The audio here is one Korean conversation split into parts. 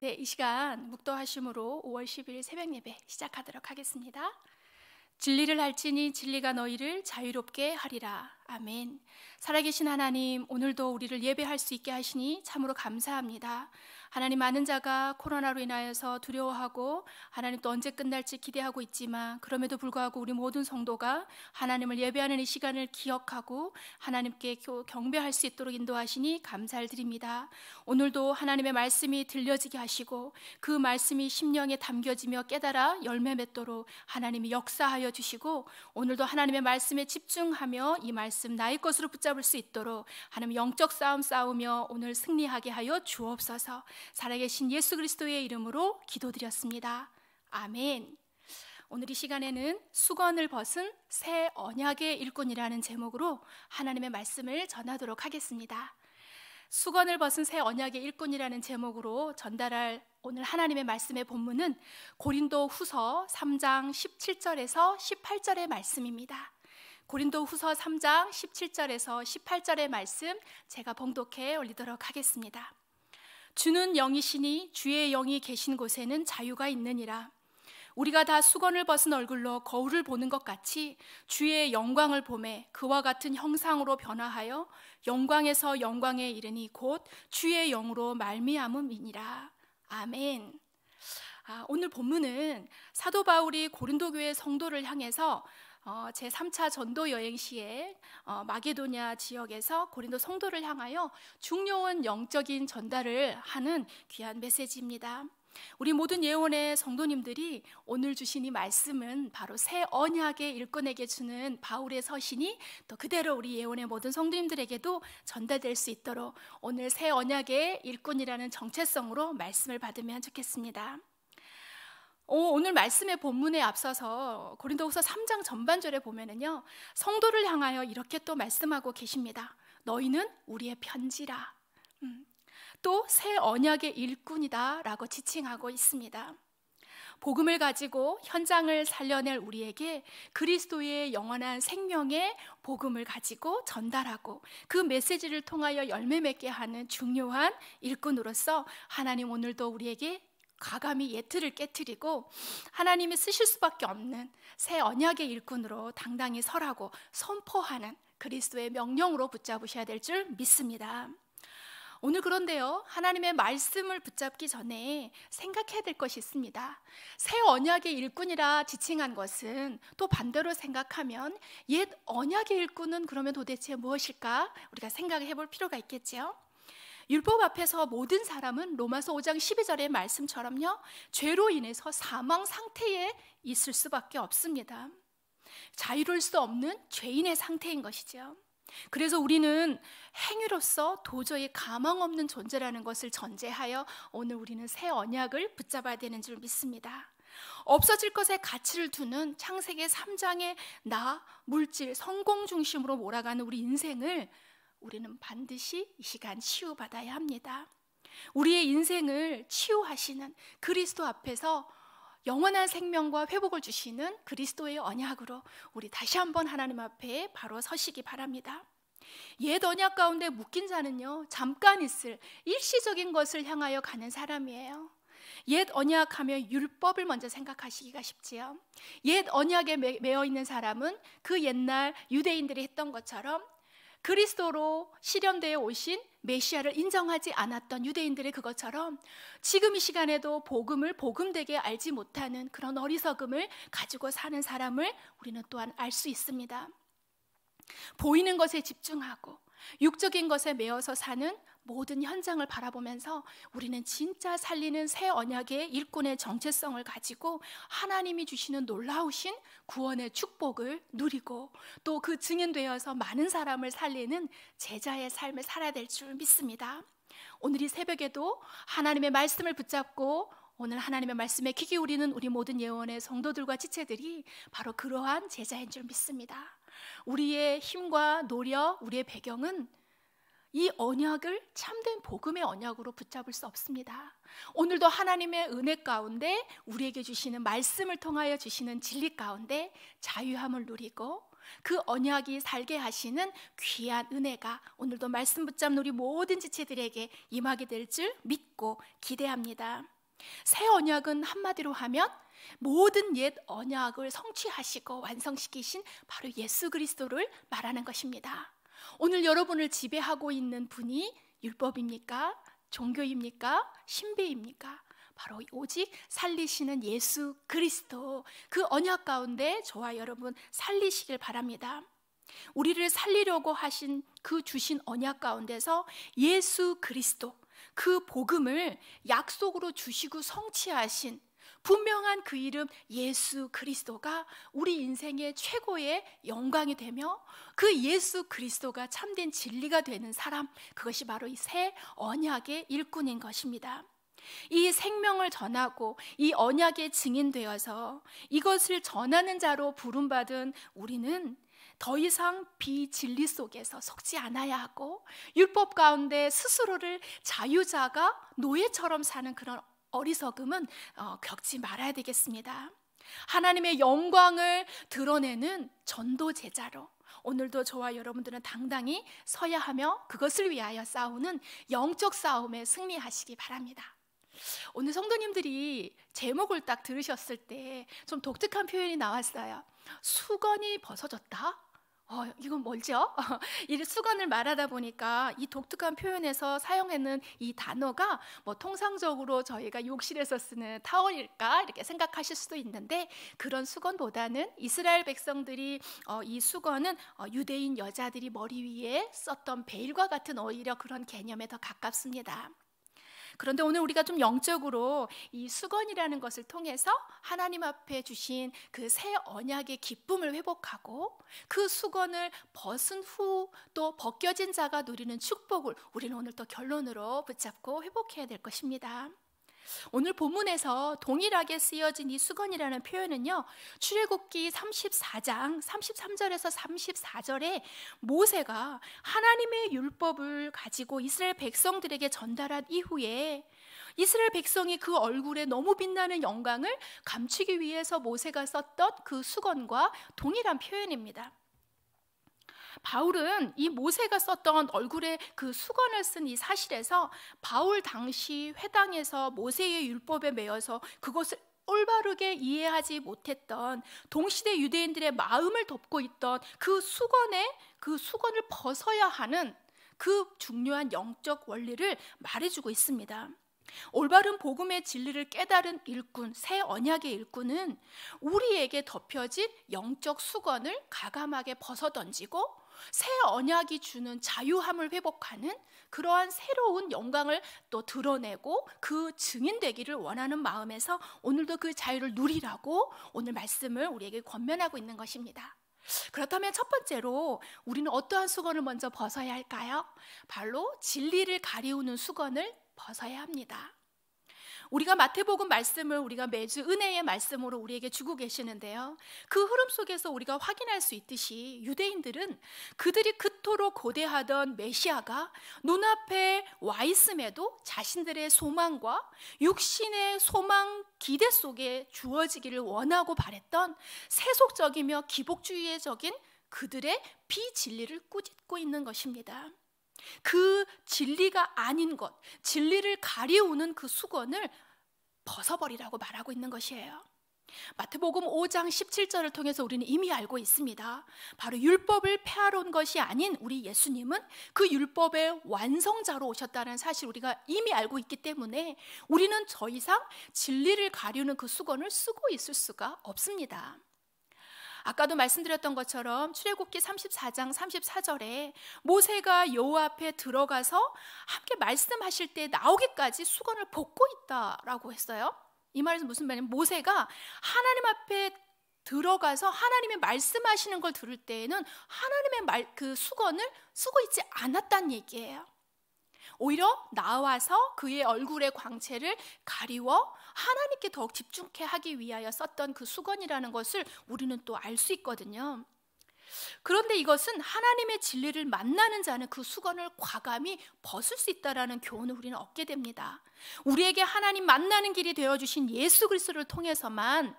네, 이 시간 묵도하심으로 5월 10일 새벽 예배 시작하도록 하겠습니다. 진리를 할지니 진리가 너희를 자유롭게 하리라. 아멘. 살아계신 하나님, 오늘도 우리를 예배할 수 있게 하시니 참으로 감사합니다. 하나님 많은 자가 코로나로 인하여서 두려워하고 하나님 또 언제 끝날지 기대하고 있지만 그럼에도 불구하고 우리 모든 성도가 하나님을 예배하는 이 시간을 기억하고 하나님께 경배할 수 있도록 인도하시니 감사를 드립니다. 오늘도 하나님의 말씀이 들려지게 하시고 그 말씀이 심령에 담겨지며 깨달아 열매 맺도록 하나님이 역사하여 주시고 오늘도 하나님의 말씀에 집중하며 이 말씀 말씀 나의 것으로 붙잡을 수 있도록 하나님 영적 싸움 싸우며 오늘 승리하게 하여 주옵소서. 살아계신 예수 그리스도의 이름으로 기도드렸습니다. 아멘. 오늘 이 시간에는 수건을 벗은 새 언약의 일꾼이라는 제목으로 하나님의 말씀을 전하도록 하겠습니다. 수건을 벗은 새 언약의 일꾼이라는 제목으로 전달할 오늘 하나님의 말씀의 본문은 고린도 후서 3장 17절에서 18절의 말씀입니다. 고린도 후서 3장 17절에서 18절의 말씀 제가 봉독해 올리도록 하겠습니다. 주는 영이시니 주의 영이 계신 곳에는 자유가 있느니라. 우리가 다 수건을 벗은 얼굴로 거울을 보는 것 같이 주의 영광을 보매 그와 같은 형상으로 변화하여 영광에서 영광에 이르니 곧 주의 영으로 말미암음이니라. 아멘. 아, 오늘 본문은 사도 바울이 고린도 교회 성도를 향해서 어, 제 3차 전도 여행 시에 어, 마게도냐 지역에서 고린도 성도를 향하여 중요한 영적인 전달을 하는 귀한 메시지입니다. 우리 모든 예원의 성도님들이 오늘 주신 이 말씀은 바로 새 언약의 일꾼에게 주는 바울의 서신이 또 그대로 우리 예원의 모든 성도님들에게도 전달될 수 있도록 오늘 새 언약의 일꾼이라는 정체성으로 말씀을 받으면 좋겠습니다. 어, 오늘 말씀의 본문에 앞서서 고린도후서 3장 전반절에 보면은요. 성도를 향하여 이렇게 또 말씀하고 계십니다. 너희는 우리의 편지라. 음, 또새 언약의 일꾼이다라고 지칭하고 있습니다. 복음을 가지고 현장을 살려낼 우리에게 그리스도의 영원한 생명의 복음을 가지고 전달하고 그 메시지를 통하여 열매 맺게 하는 중요한 일꾼으로서 하나님 오늘도 우리에게 과감히 예틀을 깨뜨리고 하나님이 쓰실 수밖에 없는 새 언약의 일꾼으로 당당히 서라고 선포하는 그리스도의 명령으로 붙잡으셔야 될 줄 믿습니다. 오늘 그런데요, 하나님의 말씀을 붙잡기 전에 생각해야 될 것이 있습니다. 새 언약의 일꾼이라 지칭한 것은 또 반대로 생각하면 옛 언약의 일꾼은 그러면 도대체 무엇일까? 우리가 생각해 볼 필요가 있겠지요. 율법 앞에서 모든 사람은 로마서 5장 12절의 말씀처럼요. 죄로 인해서 사망 상태에 있을 수밖에 없습니다. 자유로울 수 없는 죄인의 상태인 것이죠. 그래서 우리는 행위로서 도저히 가망 없는 존재라는 것을 전제하여 오늘 우리는 새 언약을 붙잡아야 되는 줄 믿습니다. 없어질 것에 가치를 두는 창세기 3장의 나, 물질, 성공 중심으로 몰아가는 우리 인생을 우리는 반드시 이 시간 치유받아야 합니다. 우리의 인생을 치유하시는 그리스도 앞에서 영원한 생명과 회복을 주시는 그리스도의 언약으로 우리 다시 한번 하나님 앞에 바로 서시기 바랍니다. 옛 언약 가운데 묶인 자는요, 잠깐 있을 일시적인 것을 향하여 가는 사람이에요. 옛 언약하면 율법을 먼저 생각하시기가 쉽지요. 옛 언약에 매, 여 있는 사람은 그 옛날 유대인들이 했던 것처럼 그리스도로 실현되어 오신 메시아를 인정하지 않았던 유대인들의 그것처럼 지금 이 시간에도 복음을 복음되게 알지 못하는 그런 어리석음을 가지고 사는 사람을 우리는 또한 알 수 있습니다. 보이는 것에 집중하고 육적인 것에 매어서 사는 모든 현장을 바라보면서 우리는 진짜 살리는 새 언약의 일꾼의 정체성을 가지고 하나님이 주시는 놀라우신 구원의 축복을 누리고 또 그 증인되어서 많은 사람을 살리는 제자의 삶을 살아야 될 줄 믿습니다. 오늘 이 새벽에도 하나님의 말씀을 붙잡고 오늘 하나님의 말씀에 귀 기울이는 우리 모든 예원의 성도들과 지체들이 바로 그러한 제자인 줄 믿습니다. 우리의 힘과 노력, 우리의 배경은 이 언약을 참된 복음의 언약으로 붙잡을 수 없습니다. 오늘도 하나님의 은혜 가운데 우리에게 주시는 말씀을 통하여 주시는 진리 가운데 자유함을 누리고 그 언약이 살게 하시는 귀한 은혜가 오늘도 말씀 붙잡는 우리 모든 지체들에게 임하게 될 줄 믿고 기대합니다. 새 언약은 한마디로 하면 모든 옛 언약을 성취하시고 완성시키신 바로 예수 그리스도를 말하는 것입니다. 오늘 여러분을 지배하고 있는 분이 율법입니까? 종교입니까? 신비입니까? 바로 오직 살리시는 예수 그리스도 그 언약 가운데 저와 여러분 살리시길 바랍니다. 우리를 살리려고 하신 그 주신 언약 가운데서 예수 그리스도 그 복음을 약속으로 주시고 성취하신 분명한 그 이름 예수 그리스도가 우리 인생의 최고의 영광이 되며 그 예수 그리스도가 참된 진리가 되는 사람 그것이 바로 이 새 언약의 일꾼인 것입니다. 이 생명을 전하고 이 언약의 증인되어서 이것을 전하는 자로 부름받은 우리는 더 이상 비진리 속에서 속지 않아야 하고 율법 가운데 스스로를 자유자가 노예처럼 사는 그런 어리석음은 어, 겪지 말아야 되겠습니다. 하나님의 영광을 드러내는 전도 제자로 오늘도 저와 여러분들은 당당히 서야 하며 그것을 위하여 싸우는 영적 싸움에 승리하시기 바랍니다. 오늘 성도님들이 제목을 딱 들으셨을 때 좀 독특한 표현이 나왔어요. 수건이 벗어졌다. 어, 이건 뭐죠이 수건을 말하다 보니까 이 독특한 표현에서 사용하는 이 단어가 뭐 통상적으로 저희가 욕실에서 쓰는 타월일까 이렇게 생각하실 수도 있는데 그런 수건보다는 이스라엘 백성들이 어, 이 수건은 어, 유대인 여자들이 머리 위에 썼던 베일과 같은 오히려 그런 개념에 더 가깝습니다. 그런데 오늘 우리가 좀 영적으로 이 수건이라는 것을 통해서 하나님 앞에 주신 그 새 언약의 기쁨을 회복하고 그 수건을 벗은 후 또 벗겨진 자가 누리는 축복을 우리는 오늘 또 결론으로 붙잡고 회복해야 될 것입니다. 오늘 본문에서 동일하게 쓰여진 이 수건이라는 표현은요. 출애굽기 34장 33절에서 34절에 모세가 하나님의 율법을 가지고 이스라엘 백성들에게 전달한 이후에 이스라엘 백성이 그 얼굴에 너무 빛나는 영광을 감추기 위해서 모세가 썼던 그 수건과 동일한 표현입니다. 바울은 이 모세가 썼던 얼굴에 그 수건을 쓴 이 사실에서 바울 당시 회당에서 모세의 율법에 매여서 그것을 올바르게 이해하지 못했던 동시대 유대인들의 마음을 덮고 있던 그 수건에 그 수건을 벗어야 하는 그 중요한 영적 원리를 말해주고 있습니다. 올바른 복음의 진리를 깨달은 일꾼, 새 언약의 일꾼은 우리에게 덮여진 영적 수건을 가감하게 벗어 던지고 새 언약이 주는 자유함을 회복하는 그러한 새로운 영광을 또 드러내고 그 증인되기를 원하는 마음에서 오늘도 그 자유를 누리라고 오늘 말씀을 우리에게 권면하고 있는 것입니다. 그렇다면 첫 번째로 우리는 어떠한 수건을 먼저 벗어야 할까요? 바로 진리를 가리우는 수건을 벗어야 합니다. 우리가 마태복음 말씀을 우리가 매주 은혜의 말씀으로 우리에게 주고 계시는데요. 그 흐름 속에서 우리가 확인할 수 있듯이 유대인들은 그들이 그토록 고대하던 메시아가 눈앞에 와 있음에도 자신들의 소망과 육신의 소망 기대 속에 주어지기를 원하고 바랬던 세속적이며 기복주의적인 그들의 비진리를 꾸짖고 있는 것입니다. 그 진리가 아닌 것, 진리를 가리우는 그 수건을 벗어버리라고 말하고 있는 것이에요. 마태복음 5장 17절을 통해서 우리는 이미 알고 있습니다. 바로 율법을 폐하러 온 것이 아닌 우리 예수님은 그 율법의 완성자로 오셨다는 사실 우리가 이미 알고 있기 때문에 우리는 더 이상 진리를 가리는 그 수건을 쓰고 있을 수가 없습니다. 아까도 말씀드렸던 것처럼 출애굽기 34장 34절에 모세가 여호와 앞에 들어가서 함께 말씀하실 때 나오기까지 수건을 벗고 있다라고 했어요. 이 말에서 무슨 말이냐면 모세가 하나님 앞에 들어가서 하나님의 말씀하시는 걸 들을 때에는 하나님의 말그 수건을 쓰고 있지 않았다는 얘기예요. 오히려 나와서 그의 얼굴의 광채를 가리워 하나님께 더욱 집중케 하기 위하여 썼던 그 수건이라는 것을 우리는 또 알 수 있거든요. 그런데 이것은 하나님의 진리를 만나는 자는 그 수건을 과감히 벗을 수 있다라는 교훈을 우리는 얻게 됩니다. 우리에게 하나님 만나는 길이 되어 주신 예수 그리스도를 통해서만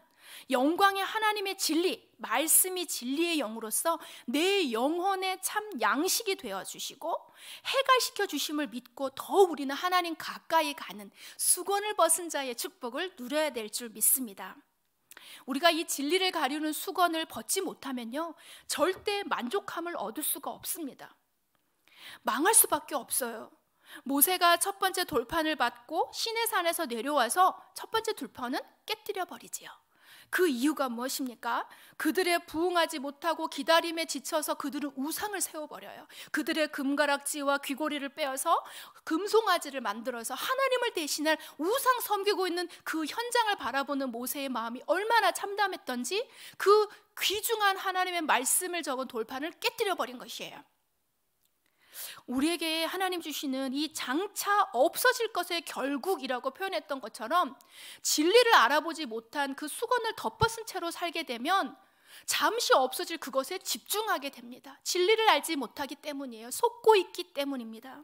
영광의 하나님의 진리, 말씀이 진리의 영으로서 내 영혼의 참 양식이 되어 주시고 해갈시켜 주심을 믿고 더 우리는 하나님 가까이 가는 수건을 벗은 자의 축복을 누려야 될 줄 믿습니다. 우리가 이 진리를 가리는 수건을 벗지 못하면요. 절대 만족함을 얻을 수가 없습니다. 망할 수밖에 없어요. 모세가 첫 번째 돌판을 받고 시내산에서 내려와서 첫 번째 돌판은 깨뜨려 버리지요. 그 이유가 무엇입니까? 그들의 부응하지 못하고 기다림에 지쳐서 그들은 우상을 세워버려요. 그들의 금가락지와 귀고리를 빼어서 금송아지를 만들어서 하나님을 대신할 우상 섬기고 있는 그 현장을 바라보는 모세의 마음이 얼마나 참담했던지 그 귀중한 하나님의 말씀을 적은 돌판을 깨뜨려 버린 것이에요. 우리에게 하나님 주시는 이 장차 없어질 것의 결국이라고 표현했던 것처럼 진리를 알아보지 못한 그 수건을 덮어쓴 채로 살게 되면 잠시 없어질 그것에 집중하게 됩니다. 진리를 알지 못하기 때문이에요. 속고 있기 때문입니다.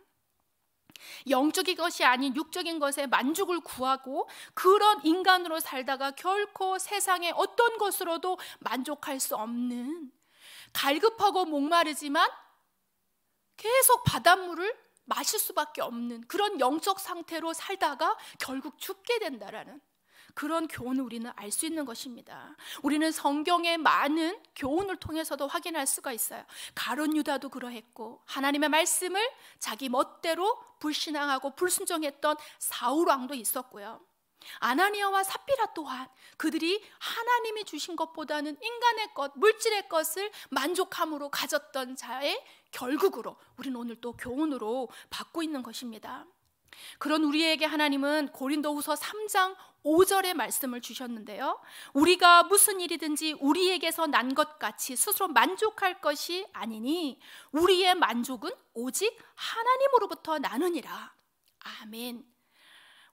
영적인 것이 아닌 육적인 것에 만족을 구하고 그런 인간으로 살다가 결코 세상의 어떤 것으로도 만족할 수 없는 갈급하고 목마르지만 계속 바닷물을 마실 수밖에 없는 그런 영적 상태로 살다가 결국 죽게 된다라는 그런 교훈을 우리는 알 수 있는 것입니다. 우리는 성경의 많은 교훈을 통해서도 확인할 수가 있어요. 가론 유다도 그러했고 하나님의 말씀을 자기 멋대로 불신앙하고 불순종했던 사울 왕도 있었고요. 아나니아와 사피라 또한 그들이 하나님이 주신 것보다는 인간의 것, 물질의 것을 만족함으로 가졌던 자의 결국으로 우리는 오늘 또 교훈으로 받고 있는 것입니다. 그런 우리에게 하나님은 고린도후서 3장 5절의 말씀을 주셨는데요. 우리가 무슨 일이든지 우리에게서 난 것 같이 스스로 만족할 것이 아니니 우리의 만족은 오직 하나님으로부터 나느니라. 아멘.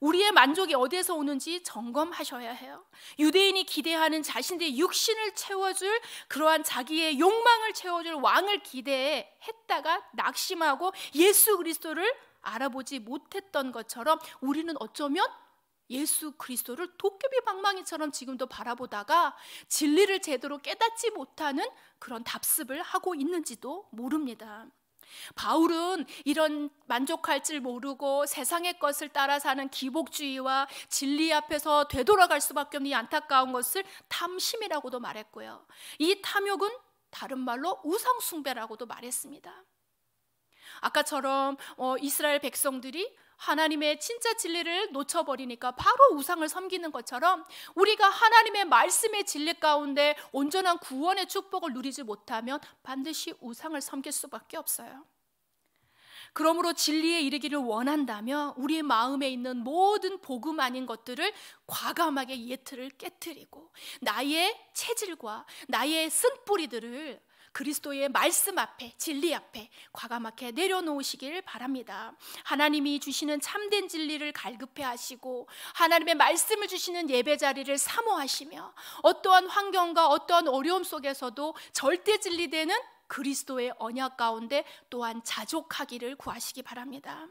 우리의 만족이 어디에서 오는지 점검하셔야 해요. 유대인이 기대하는 자신들의 육신을 채워줄 그러한 자기의 욕망을 채워줄 왕을 기대했다가 낙심하고 예수 그리스도를 알아보지 못했던 것처럼 우리는 어쩌면 예수 그리스도를 도깨비 방망이처럼 지금도 바라보다가 진리를 제대로 깨닫지 못하는 그런 답습을 하고 있는지도 모릅니다. 바울은 이런 만족할 줄 모르고 세상의 것을 따라 사는 기복주의와 진리 앞에서 되돌아갈 수밖에 없는 이 안타까운 것을 탐심이라고도 말했고요. 이 탐욕은 다른 말로 우상숭배라고도 말했습니다. 아까처럼 어, 이스라엘 백성들이 하나님의 진짜 진리를 놓쳐버리니까 바로 우상을 섬기는 것처럼 우리가 하나님의 말씀의 진리 가운데 온전한 구원의 축복을 누리지 못하면 반드시 우상을 섬길 수밖에 없어요. 그러므로 진리에 이르기를 원한다면 우리의 마음에 있는 모든 복음 아닌 것들을 과감하게 예틀을 깨뜨리고 나의 체질과 나의 쓴뿌리들을 그리스도의 말씀 앞에 진리 앞에 과감하게 내려놓으시길 바랍니다. 하나님이 주시는 참된 진리를 갈급해 하시고 하나님의 말씀을 주시는 예배 자리를 사모하시며 어떠한 환경과 어떠한 어려움 속에서도 절대 진리되는 그리스도의 언약 가운데 또한 자족하기를 구하시기 바랍니다.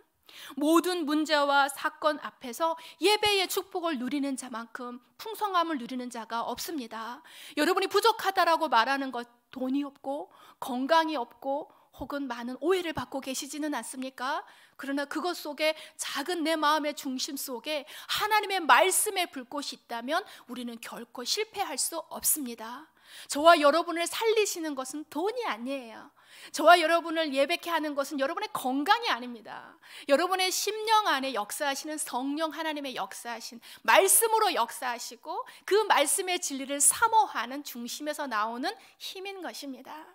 모든 문제와 사건 앞에서 예배의 축복을 누리는 자만큼 풍성함을 누리는 자가 없습니다. 여러분이 부족하다라고 말하는 것 돈이 없고 건강이 없고 혹은 많은 오해를 받고 계시지는 않습니까? 그러나 그것 속에 작은 내 마음의 중심 속에 하나님의 말씀의 불꽃이 있다면 우리는 결코 실패할 수 없습니다. 저와 여러분을 살리시는 것은 돈이 아니에요. 저와 여러분을 예배케 하는 것은 여러분의 건강이 아닙니다. 여러분의 심령 안에 역사하시는 성령 하나님의 역사하신 말씀으로 역사하시고 그 말씀의 진리를 사모하는 중심에서 나오는 힘인 것입니다.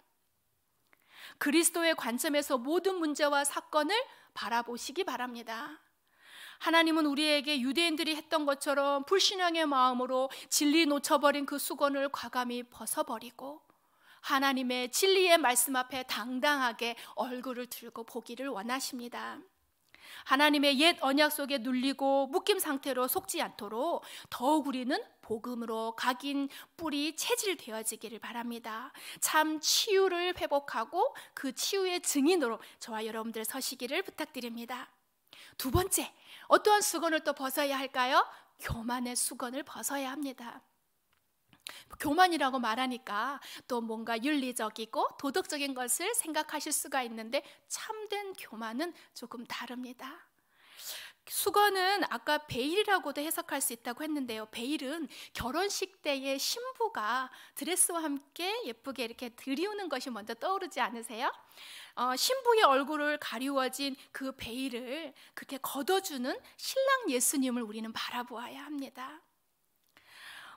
그리스도의 관점에서 모든 문제와 사건을 바라보시기 바랍니다. 하나님은 우리에게 유대인들이 했던 것처럼 불신앙의 마음으로 진리 놓쳐버린 그 수건을 과감히 벗어버리고 하나님의 진리의 말씀 앞에 당당하게 얼굴을 들고 보기를 원하십니다. 하나님의 옛 언약 속에 눌리고 묶임 상태로 속지 않도록 더욱 우리는 복음으로 각인 뿌리 체질되어지기를 바랍니다. 참 치유를 회복하고 그 치유의 증인으로 저와 여러분들 서시기를 부탁드립니다. 두 번째, 어떠한 수건을 또 벗어야 할까요? 교만의 수건을 벗어야 합니다. 교만이라고 말하니까 또 뭔가 윤리적이고 도덕적인 것을 생각하실 수가 있는데 참된 교만은 조금 다릅니다. 수건은 아까 베일이라고도 해석할 수 있다고 했는데요. 베일은 결혼식 때의 신부가 드레스와 함께 예쁘게 이렇게 들이우는 것이 먼저 떠오르지 않으세요? 어, 신부의 얼굴을 가리워진 그 베일을 그렇게 걷어주는 신랑 예수님을 우리는 바라보아야 합니다.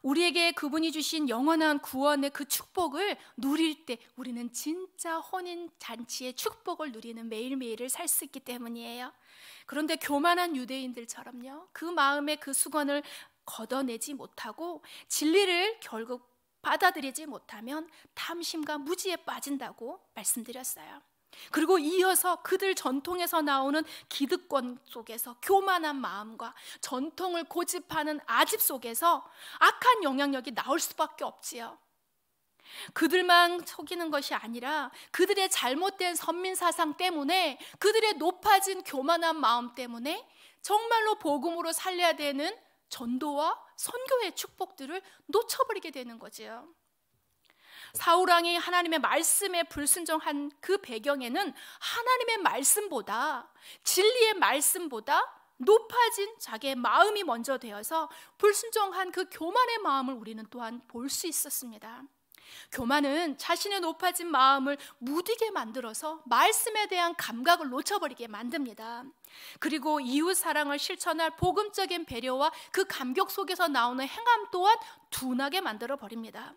우리에게 그분이 주신 영원한 구원의 그 축복을 누릴 때 우리는 진짜 혼인 잔치의 축복을 누리는 매일매일을 살 수 있기 때문이에요. 그런데 교만한 유대인들처럼요. 그 마음의 그 수건을 걷어내지 못하고 진리를 결국 받아들이지 못하면 탐심과 무지에 빠진다고 말씀드렸어요. 그리고 이어서 그들 전통에서 나오는 기득권 속에서 교만한 마음과 전통을 고집하는 아집 속에서 악한 영향력이 나올 수밖에 없지요. 그들만 속이는 것이 아니라 그들의 잘못된 선민 사상 때문에 그들의 높아진 교만한 마음 때문에 정말로 복음으로 살려야 되는 전도와 선교의 축복들을 놓쳐버리게 되는 거지요. 사울왕이 하나님의 말씀에 불순종한 그 배경에는 하나님의 말씀보다 진리의 말씀보다 높아진 자기의 마음이 먼저 되어서 불순종한 그 교만의 마음을 우리는 또한 볼 수 있었습니다. 교만은 자신의 높아진 마음을 무디게 만들어서 말씀에 대한 감각을 놓쳐버리게 만듭니다. 그리고 이웃 사랑을 실천할 복음적인 배려와 그 감격 속에서 나오는 행함 또한 둔하게 만들어 버립니다.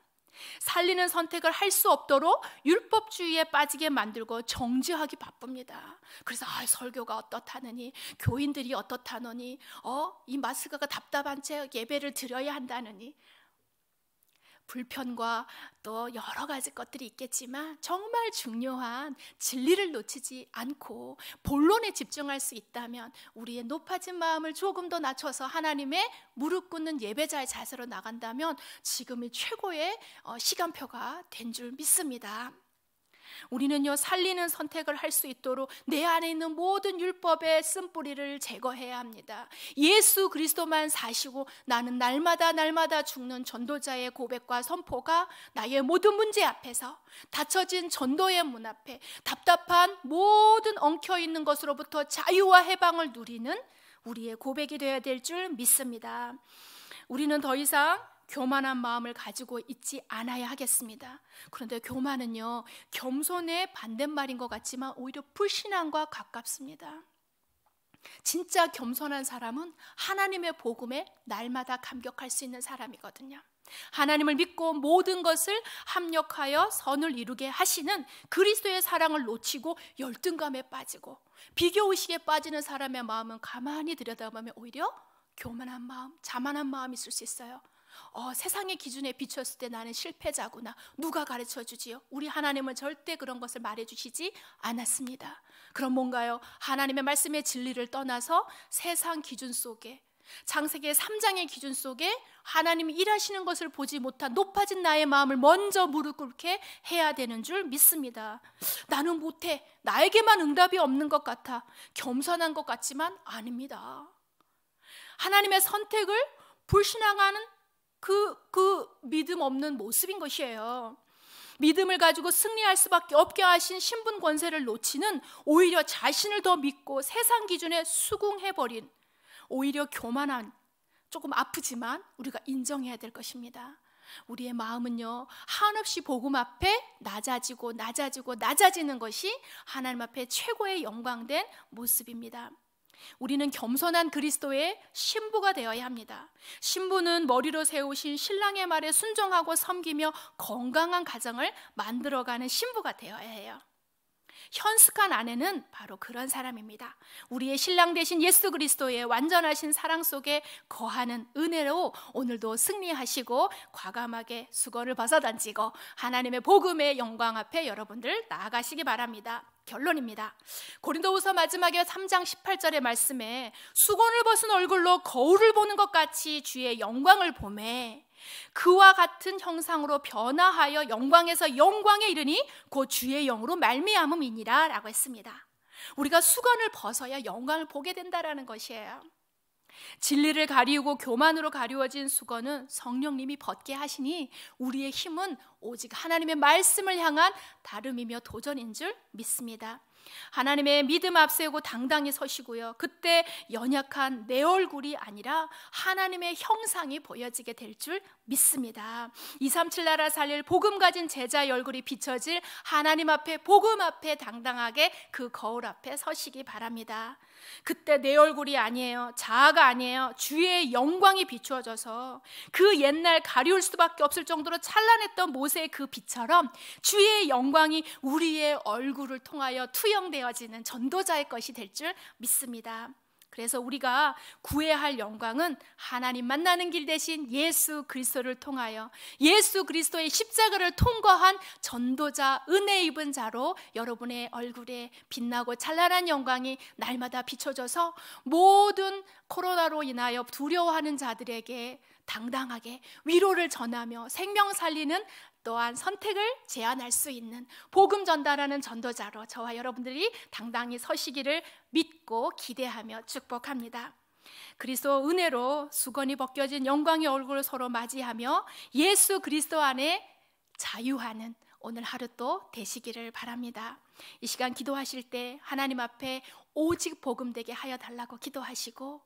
살리는 선택을 할 수 없도록 율법주의에 빠지게 만들고 정지하기 바쁩니다. 그래서 아, 설교가 어떻다느니 교인들이 어떻다느니 어, 이 마스크가 답답한 채 예배를 드려야 한다느니 불편과 또 여러 가지 것들이 있겠지만 정말 중요한 진리를 놓치지 않고 본론에 집중할 수 있다면 우리의 높아진 마음을 조금 더 낮춰서 하나님의 무릎 꿇는 예배자의 자세로 나간다면 지금이 최고의 어, 시간표가 된 줄 믿습니다. 우리는요 살리는 선택을 할 수 있도록 내 안에 있는 모든 율법의 쓴뿌리를 제거해야 합니다. 예수 그리스도만 사시고 나는 날마다 날마다 죽는 전도자의 고백과 선포가 나의 모든 문제 앞에서 닫혀진 전도의 문 앞에 답답한 모든 엉켜 있는 것으로부터 자유와 해방을 누리는 우리의 고백이 되어야 될 줄 믿습니다. 우리는 더 이상 교만한 마음을 가지고 있지 않아야 하겠습니다. 그런데 교만은요, 겸손의 반대말인 것 같지만 오히려 불신앙과 가깝습니다. 진짜 겸손한 사람은 하나님의 복음에 날마다 감격할 수 있는 사람이거든요. 하나님을 믿고 모든 것을 합력하여 선을 이루게 하시는 그리스도의 사랑을 놓치고 열등감에 빠지고 비교 의식에 빠지는 사람의 마음은 가만히 들여다보면 오히려 교만한 마음, 자만한 마음이 있을 수 있어요. 어, 세상의 기준에 비추을때 나는 실패자구나. 누가 가르쳐 주지요? 우리 하나님은 절대 그런 것을 말해 주시지 않았습니다. 그럼 뭔가요? 하나님의 말씀의 진리를 떠나서 세상 기준 속에 장세기 3장의 기준 속에 하나님이 일하시는 것을 보지 못한 높아진 나의 마음을 먼저 무릎 꿇게 해야 되는 줄 믿습니다. 나는 못해. 나에게만 응답이 없는 것 같아. 겸손한 것 같지만 아닙니다. 하나님의 선택을 불신앙하는 그, 그 믿음 없는 모습인 것이에요. 믿음을 가지고 승리할 수밖에 없게 하신 신분 권세를 놓치는 오히려 자신을 더 믿고 세상 기준에 수긍해버린 오히려 교만한 조금 아프지만 우리가 인정해야 될 것입니다. 우리의 마음은요 한없이 복음 앞에 낮아지고 낮아지고 낮아지는 것이 하나님 앞에 최고의 영광된 모습입니다. 우리는 겸손한 그리스도의 신부가 되어야 합니다. 신부는 머리로 세우신 신랑의 말에 순종하고 섬기며 건강한 가정을 만들어가는 신부가 되어야 해요. 현숙한 아내는 바로 그런 사람입니다. 우리의 신랑 되신 예수 그리스도의 완전하신 사랑 속에 거하는 은혜로 오늘도 승리하시고 과감하게 수건을 벗어던지고 하나님의 복음의 영광 앞에 여러분들 나아가시기 바랍니다. 결론입니다. 고린도후서 마지막에 3장 18절의 말씀에 수건을 벗은 얼굴로 거울을 보는 것 같이 주의 영광을 보매 그와 같은 형상으로 변화하여 영광에서 영광에 이르니 곧 주의 영으로 말미암음이니라라고 했습니다. 우리가 수건을 벗어야 영광을 보게 된다라는 것이에요. 진리를 가리우고 교만으로 가리워진 수건은 성령님이 벗게 하시니 우리의 힘은 오직 하나님의 말씀을 향한 다름이며 도전인 줄 믿습니다. 하나님의 믿음 앞세우고 당당히 서시고요. 그때 연약한 내 얼굴이 아니라 하나님의 형상이 보여지게 될 줄 믿습니다. 237 나라 살릴 복음 가진 제자의 얼굴이 비춰질 하나님 앞에 복음 앞에 당당하게 그 거울 앞에 서시기 바랍니다. 그때 내 얼굴이 아니에요. 자아가 아니에요. 주의 영광이 비추어져서 그 옛날 가리울 수밖에 없을 정도로 찬란했던 모세의 그 빛처럼 주의 영광이 우리의 얼굴을 통하여 투영되어지는 전도자의 것이 될 줄 믿습니다. 그래서 우리가 구해야 할 영광은 하나님 만나는 길 대신 예수 그리스도를 통하여 예수 그리스도의 십자가를 통과한 전도자 은혜 입은 자로 여러분의 얼굴에 빛나고 찬란한 영광이 날마다 비춰져서 모든 코로나로 인하여 두려워하는 자들에게 당당하게 위로를 전하며 생명 살리는 또한 선택을 제한할 수 있는 복음 전달하는 전도자로 저와 여러분들이 당당히 서시기를 믿고 기대하며 축복합니다. 그리스도 은혜로 수건이 벗겨진 영광의 얼굴을 서로 맞이하며 예수 그리스도 안에 자유하는 오늘 하루 또 되시기를 바랍니다. 이 시간 기도하실 때 하나님 앞에 오직 복음 되게 하여 달라고 기도하시고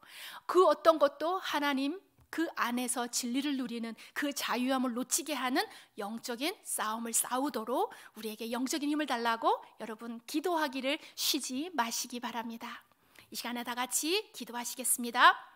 그 어떤 것도 하나님 그 안에서 진리를 누리는 그 자유함을 놓치게 하는 영적인 싸움을 싸우도록 우리에게 영적인 힘을 달라고 여러분 기도하기를 쉬지 마시기 바랍니다. 이 시간에 다 같이 기도하시겠습니다.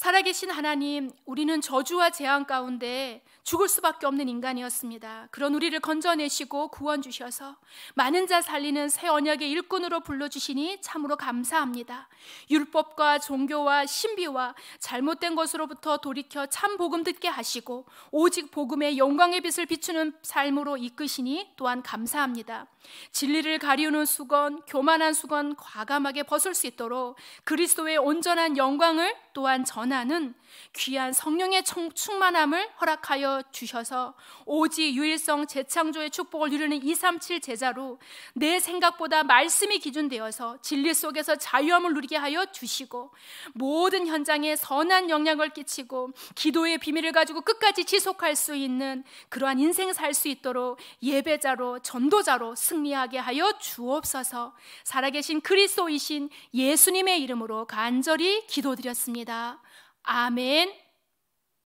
살아계신 하나님, 우리는 저주와 재앙 가운데 죽을 수밖에 없는 인간이었습니다. 그런 우리를 건져내시고 구원 주셔서 많은 자 살리는 새 언약의 일꾼으로 불러주시니 참으로 감사합니다. 율법과 종교와 신비와 잘못된 것으로부터 돌이켜 참 복음 듣게 하시고 오직 복음의 영광의 빛을 비추는 삶으로 이끄시니 또한 감사합니다. 진리를 가리우는 수건, 교만한 수건 과감하게 벗을 수 있도록 그리스도의 온전한 영광을 또한 전 원하는 귀한 성령의 충만함을 허락하여 주셔서 오직 유일성 재창조의 축복을 누리는 237 제자로 내 생각보다 말씀이 기준되어서 진리 속에서 자유함을 누리게 하여 주시고 모든 현장에 선한 영향을 끼치고 기도의 비밀을 가지고 끝까지 지속할 수 있는 그러한 인생 살 수 있도록 예배자로 전도자로 승리하게 하여 주옵소서 살아계신 그리스도이신 예수님의 이름으로 간절히 기도드렸습니다. 아멘.